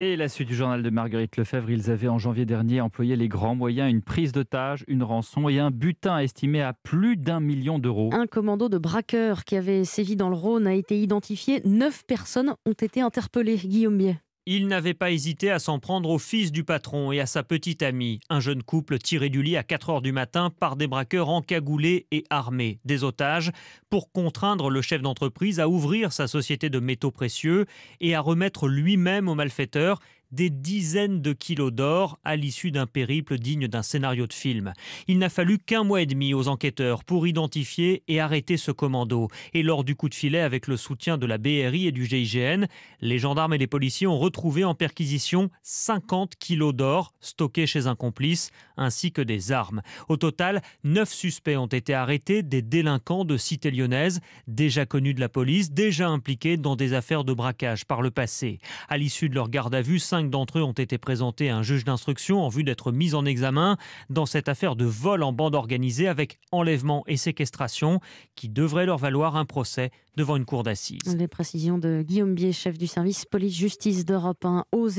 Et la suite du journal de Marguerite Lefebvre, ils avaient en janvier dernier employé les grands moyens, une prise d'otage, une rançon et un butin estimé à plus d'un million d'euros. Un commando de braqueurs qui avait sévi dans le Rhône a été identifié. Neuf personnes ont été interpellées, Guillaume Bier il n'avait pas hésité à s'en prendre au fils du patron et à sa petite amie, un jeune couple tiré du lit à 4 heures du matin par des braqueurs encagoulés et armés, des otages, pour contraindre le chef d'entreprise à ouvrir sa société de métaux précieux et à remettre lui-même aux malfaiteurs des dizaines de kilos d'or à l'issue d'un périple digne d'un scénario de film. Il n'a fallu qu'un mois et demi aux enquêteurs pour identifier et arrêter ce commando. Et lors du coup de filet avec le soutien de la BRI et du GIGN, les gendarmes et les policiers ont retrouvé en perquisition 50 kilos d'or stockés chez un complice, ainsi que des armes. Au total, 9 suspects ont été arrêtés, des délinquants de cité lyonnaise, déjà connus de la police, déjà impliqués dans des affaires de braquage par le passé. À l'issue de leur garde à vue, d'entre eux ont été présentés à un juge d'instruction en vue d'être mis en examen dans cette affaire de vol en bande organisée avec enlèvement et séquestration qui devrait leur valoir un procès devant une cour d'assises. Les précisions de Guillaume Bié, chef du service police-justice d'Europe 1 aux